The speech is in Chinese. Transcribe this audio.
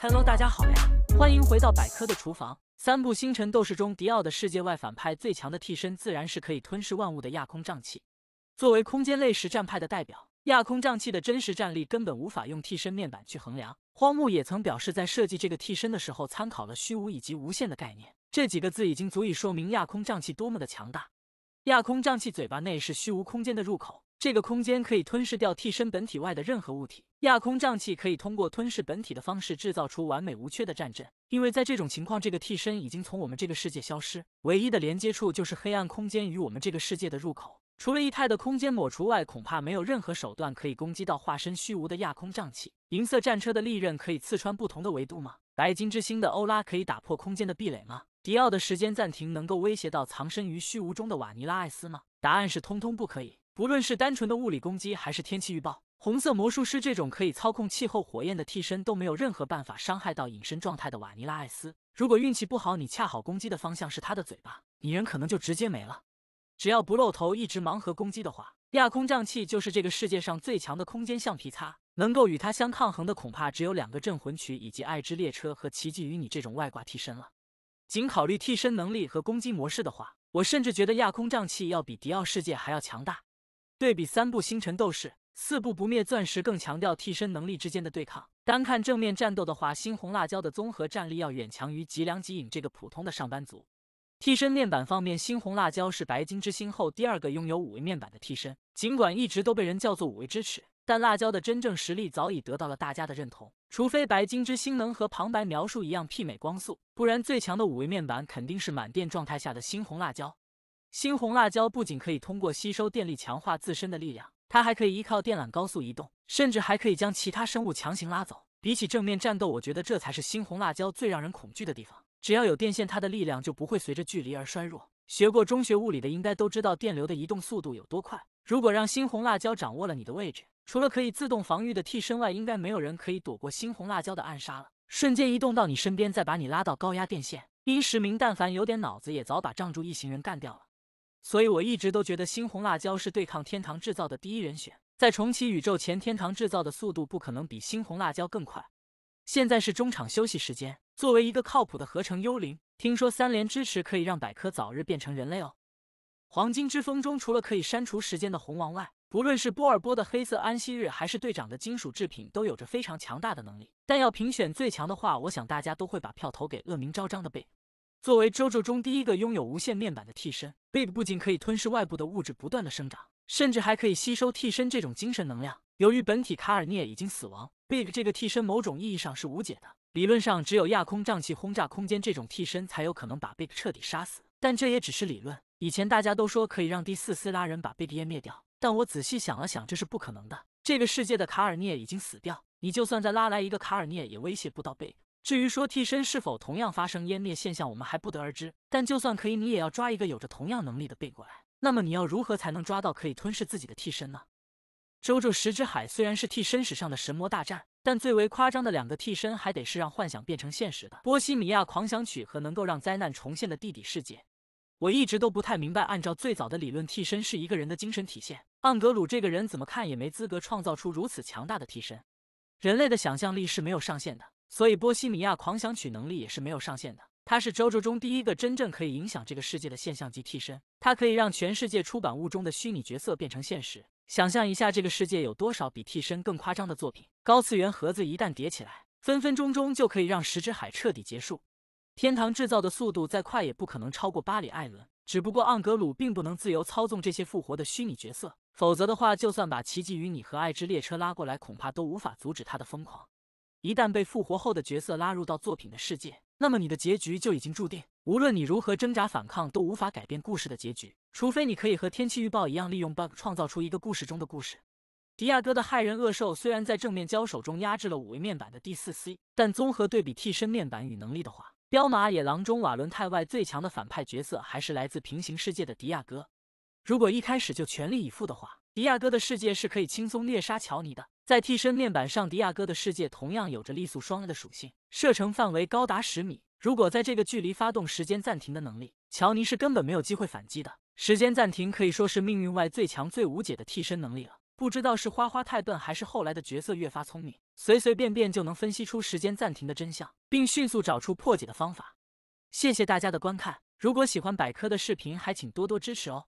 Hello，大家好呀，欢迎回到百科的厨房。三部《星辰斗士》中，迪奥的世界外反派最强的替身，自然是可以吞噬万物的亚空瘴气。作为空间类实战派的代表，亚空瘴气的真实战力根本无法用替身面板去衡量。荒木也曾表示，在设计这个替身的时候，参考了虚无以及无限的概念。这几个字已经足以说明亚空瘴气多么的强大。亚空瘴气嘴巴内是虚无空间的入口。这个空间可以吞噬掉替身本体外的任何物体，亚空瘴气可以通过吞噬本体的方式制造出完美无缺的战阵。因为在这种情况，这个替身已经从我们这个世界消失，唯一的连接处就是黑暗空间与我们这个世界的入口。除了异态的空间抹除外，恐怕没有任何手段可以攻击到化身虚无的亚空瘴气。银色战车的利刃可以刺穿不同的维度吗？白金之星的欧拉可以打破空间的壁垒吗？迪奥的时间暂停能够威胁到藏身于虚无中的瓦尼拉艾斯吗？答案是通通不可以。不论是单纯的物理攻击，还是天气预报，红色魔术师这种可以操控气候、火焰的替身都没有任何办法伤害到隐身状态的瓦尼拉艾斯。如果运气不好，你恰好攻击的方向是他的嘴巴，你人可能就直接没了。只要不露头，一直盲盒攻击的话，亚空瘴气就是这个世界上最强的空间橡皮擦。能够与他相抗衡的，恐怕只有两个镇魂曲以及爱之列车和奇迹与你这种外挂替身了。仅考虑替身能力和攻击模式的话，我甚至觉得亚空瘴气要比迪奥世界还要强大。对比三部《星辰斗士》，四部《不灭钻石》更强调替身能力之间的对抗。单看正面战斗的话，猩红辣椒的综合战力要远强于吉良吉影这个普通的上班族。替身面板方面，猩红辣椒是白金之星后第二个拥有五维面板的替身。尽管一直都被人叫做五维之耻，但辣椒的真正实力早已得到了大家的认同。除非白金之星能和旁白描述一样媲美光速，不然最强的五维面板肯定是满电状态下的猩红辣椒。猩红辣椒不仅可以通过吸收电力强化自身的力量，它还可以依靠电缆高速移动，甚至还可以将其他生物强行拉走。比起正面战斗，我觉得这才是猩红辣椒最让人恐惧的地方。只要有电线，它的力量就不会随着距离而衰弱。学过中学物理的应该都知道电流的移动速度有多快。如果让猩红辣椒掌握了你的位置，除了可以自动防御的替身外，应该没有人可以躲过猩红辣椒的暗杀了。瞬间移动到你身边，再把你拉到高压电线。殷时明但凡有点脑子，也早把仗柱一行人干掉了。所以我一直都觉得猩红辣椒是对抗天堂制造的第一人选，在重启宇宙前，天堂制造的速度不可能比猩红辣椒更快。现在是中场休息时间，作为一个靠谱的合成幽灵，听说三连支持可以让百科早日变成人类哦。黄金之风中除了可以删除时间的红王外，不论是波尔波的黑色安息日还是队长的金属制品都有着非常强大的能力，但要评选最强的话，我想大家都会把票投给恶名昭彰的贝。作为周周中第一个拥有无限面板的替身，Big 不仅可以吞噬外部的物质，不断的生长，甚至还可以吸收替身这种精神能量。由于本体卡尔涅已经死亡，Big 这个替身某种意义上是无解的。理论上，只有亚空瘴气轰炸空间这种替身才有可能把 Big 彻底杀死，但这也只是理论。以前大家都说可以让第四斯拉人把 Big 灭掉，但我仔细想了想，这是不可能的。这个世界的卡尔涅已经死掉，你就算再拉来一个卡尔涅，也威胁不到 Big。至于说替身是否同样发生湮灭现象，我们还不得而知。但就算可以，你也要抓一个有着同样能力的背过来。那么你要如何才能抓到可以吞噬自己的替身呢？周周石之海虽然是替身史上的神魔大战，但最为夸张的两个替身还得是让幻想变成现实的《波西米亚狂想曲》和能够让灾难重现的地底世界。我一直都不太明白，按照最早的理论，替身是一个人的精神体现。昂格鲁这个人怎么看也没资格创造出如此强大的替身。人类的想象力是没有上限的。所以波西米亚狂想曲能力也是没有上限的。他是周周中第一个真正可以影响这个世界的现象级替身。他可以让全世界出版物中的虚拟角色变成现实。想象一下，这个世界有多少比替身更夸张的作品？高次元盒子一旦叠起来，分分钟钟就可以让石之海彻底结束。天堂制造的速度再快，也不可能超过巴里·艾伦。只不过昂格鲁并不能自由操纵这些复活的虚拟角色，否则的话，就算把奇迹与你和爱之列车拉过来，恐怕都无法阻止他的疯狂。一旦被复活后的角色拉入到作品的世界，那么你的结局就已经注定。无论你如何挣扎反抗，都无法改变故事的结局，除非你可以和天气预报一样，利用 bug 创造出一个故事中的故事。迪亚哥的害人恶兽虽然在正面交手中压制了五维面板的第四 C，但综合对比替身面板与能力的话，彪马野狼中瓦伦泰外最强的反派角色还是来自平行世界的迪亚哥。如果一开始就全力以赴的话，迪亚哥的世界是可以轻松猎杀乔尼的。在替身面板上，迪亚哥的世界同样有着力速双 A 的属性，射程范围高达十米。如果在这个距离发动时间暂停的能力，乔尼是根本没有机会反击的。时间暂停可以说是命运外最强、最无解的替身能力了。不知道是花花太笨，还是后来的角色越发聪明，随随便便就能分析出时间暂停的真相，并迅速找出破解的方法。谢谢大家的观看，如果喜欢百科的视频，还请多多支持哦。